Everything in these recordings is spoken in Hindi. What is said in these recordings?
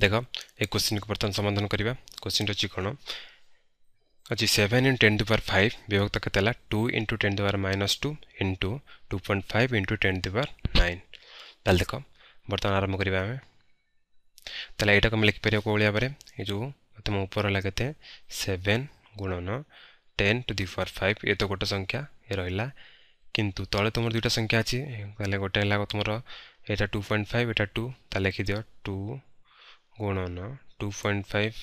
देख ए क्वेश्चन को बर्तमान समाधान करवा क्वेश्चन अच्छी कौन अच्छी सेवेन इन टेन दुवार फाइव विभक्त के टू इंटु टेन दिवार minus two into two point five into ten दुवार नाइन तेल देख बर्तमान आरंभ करवा आम ताल आम लिखिपर कौ भाव में ये जो तुम ऊपर लगे सेवेन गुणन ten to the four five ये तो गोटे संख्या ये रहा किंतु तले तुम दुईटा संख्या अच्छी गोटे तुम यहाँ टू पॉइंट फाइव यहाँ टू ताल लिखिदि टू गुणन टू पॉइंट फाइव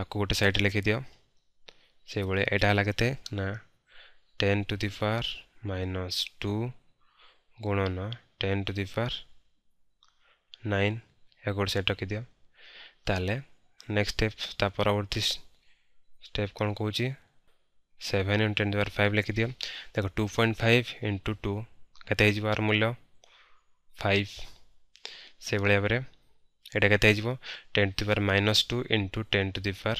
आपको गोटे सैड लिखिदि से भाई यहाँ कैसे ना ten to the power minus two गुणन ten to the power nine या गोटे सैड रखिदि ताले नेक्स्ट स्टेप ता स्टेप कौन कौन सेवेन इंटू टेन दिवार फाइव लिखिदि देख two point five into two के मूल्य फाइव से भाई भाव এটা কেতে হয়ে ten to the power minus two into ten to the power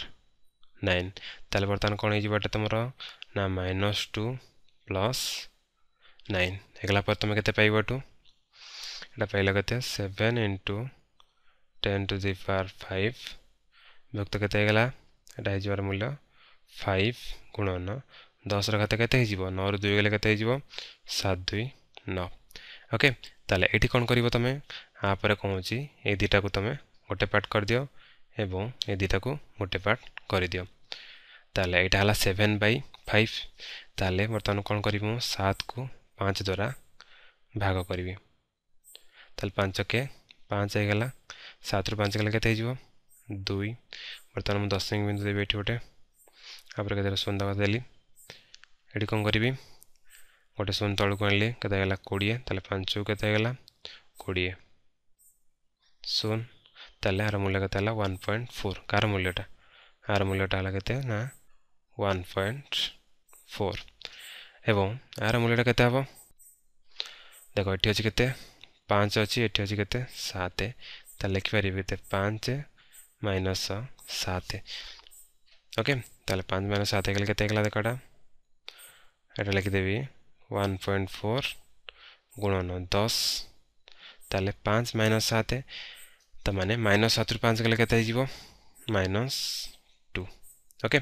nine তাহলে বর্তমান কোণ হয়ে এটা তোমার না মাইনস টু প্লস নাইন হয়ে পরে তুমি কেতে পাইব এটু এটা পাইল কেতে seven into ten to the power five বিভক্ত কেতে হয়ে গেলা এটা হয়ে যাবার মূল্য ফাইভ গুণন দশর খাতে কেতে হয়ে নরু দুই গেলে কেতে হয়ে সাত দুই ন ওকে তাহলে এটি কোণ করব তুমি आपर कौन हो दुटा को तुम गोटे पार्ट कर दियो एवं ये दुटा को गोटे पार्ट कर दियो ताले यहाँ है सेवेन बै फाइव ताले बर्तमान कौन कर सात को पाँच द्वारा भाग करी ताले पाँच के पाँच होगा सात रु पाँच गले के दुई बर्तमान मुझे दशमिक बिंदु देवी ये गोटे आप शून तक देली ये कौन करी गोटे शून तौक आनली कोड़े ताले पाँच कोड़े सुन तेल आर मूल्य कत वन पॉइंट फोर कार मूल्यटा आर मूल्यटा ना वन पॉइंट फोर एवं आर मूल्यटा के देख ये अच्छे पाँच अच्छे ये अच्छे सात लिखिपर पाँच माइनस सात ओके पाँच माइनस सात के देखा ये लिखिदेवि वन पॉइंट फोर गुणन दस तेल पाँच माइनस सात তার মাইনস সাতরু পাঁচ গেলে কেতে হয়ে মাইনস টু ওকে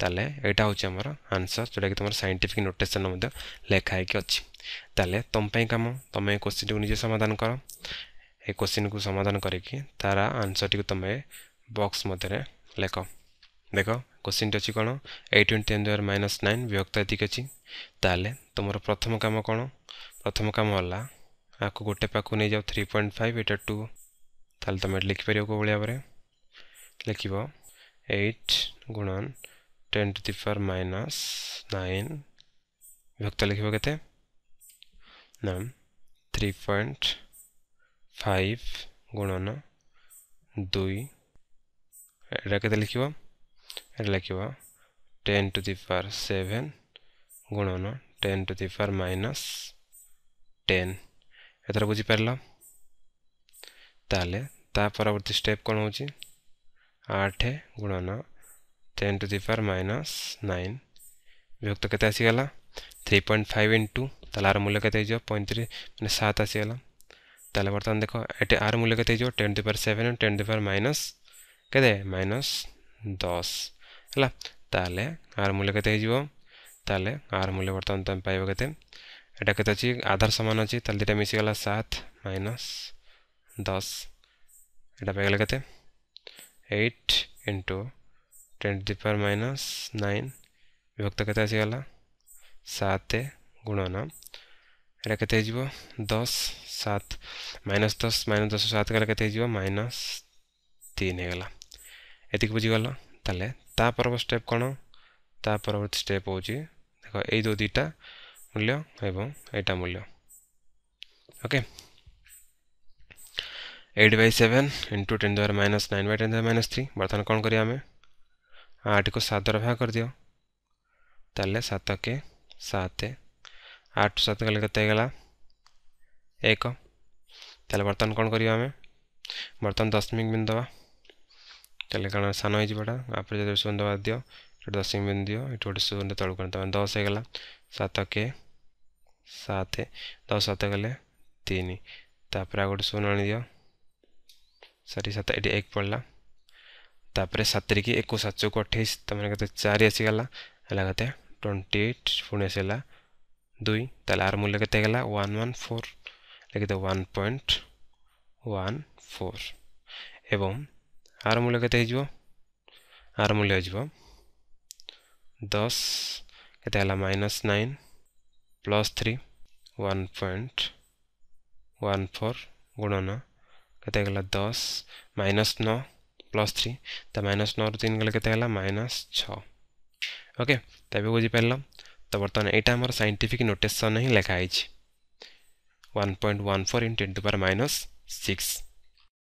তাহলে এটা হচ্ছে আমার আনসর যেটাকি তোমার সাইন্টিফিক নোটেসন মধ্যে লেখা হয়েকি অছি তাহলে তোমাই কাম তুমি এই কোশ্চিনটি নিজে সমাধান কর এই কোশ্চিনকু সমাধান করিকি তার আনসরটি তুমি বক্স মধ্যে লেখ দেখ কোশ্চিনটি অছি কোণ এইট ইন্টু টেন দুহার মাইনস নাইন বিভক্ত এতিক অছি তাহলে তোমার প্রথম কাম কোণ প্রথম কাম হল আকু গোটে পাখু নিয়ে যাও থ্রি পয়েন্ট ফাইভ এটা টু ताल तुम लिखिपर कौ भाव में लिख गुणन ten to the power minus nine विभक्त लिख के थ्री पॉइंट फाइव गुणन दुई एटा के लिख लिख टेन टू दिफर सेवेन गुणन ten to the power minus ten एथर बुझीपार তাহলে তা পরবর্তী স্টেপ কোণ হচ্ছে আট গুণন ten to the power minus nine বিভক্ত কেতে আসিগলা থ্রি পয়েন্ট ফাইভ ইন্টু তাহলে আর মূল্য কেতে হয়ে পঁয়ত্রিশ মানে সাত আসিগলা তাহলে বর্তমান দেখো এটি আর মূল্য কেতে হয়ে ten to power seven ten to power minus কেতে মাইনস দশ হল তাহলে আর মূল্য কেতে হয়ে তাহলে আর মূল্য বর্তমান তুমি পাইব কেতে এটা কেতে অছি আধার সমান অছি তাহলে দুইটা মিশিগলা সাত মাইনস दस एटा पे गलत eight into ten the power minus nine विभक्त के आसगला सात गुणन एटा के दस सत माइनस दस माइनस दस सात गलत माइनस तीन होगा ये बुझीगल ताले तापरव स्टेप कौन तापरवर्त स्टेप हूँ देख यही दो मूल्य एवं यहाँ मूल्य okay eight by seven into ten द्वारा माइनस नाइन बै टेन द्वारा माइनस थ्री बर्तमान कौन करें आठ को सात द्वारा भाग कर दियो ताले सात के सात आठ सात गले कतला एक ताले बर्तमान कौन करें बर्तमान दशमिक बिंदु दवा चल कौन सान होटा आप शून्य दवा दि ये दशमिक बिंदु दिव्य ये गोटे शून्य तौक दस होगा सात के सात दस सात गले तीन तापर आ गए शून्य आनी दियो ଚାରି ସାତ ଏଠି ଏକ ପଡ଼ିଲା ତାପରେ ସାତରିକି ଏକ ସାତକୁ ଅଠେଇଶ ତାମାନେ କେତେ ଚାରି ଆସିଗଲା ହେଲା କେତେ ଟ୍ୱେଣ୍ଟି ଏଇଟ୍ ପୁଣି ଆସିଗଲା ଦୁଇ ତାହେଲେ ଆର ମୂଲ୍ୟ କେତେ ହେଇଗଲା ୱାନ୍ ୱାନ୍ ଫୋର୍ ଲେଖିଦେବ ୱାନ୍ ପଏଣ୍ଟ ୱାନ୍ ଫୋର୍ ଏବଂ ଆର ମୂଲ୍ୟ କେତେ ହେଇଯିବ ଆର ମୂଲ୍ୟ ହେଇଯିବ ଦଶ କେତେ ହେଲା minus nine plus three one point one four ଗୁଣନ कते गला दस माइनस नौ प्लस थ्री तो माइनस नौ रु तीन गलत कते माइनस छके ओके तो बर्तमान यहाँ आम सैंटिफिक नोटेसन ही लेखाई one point one four in ten to power minus six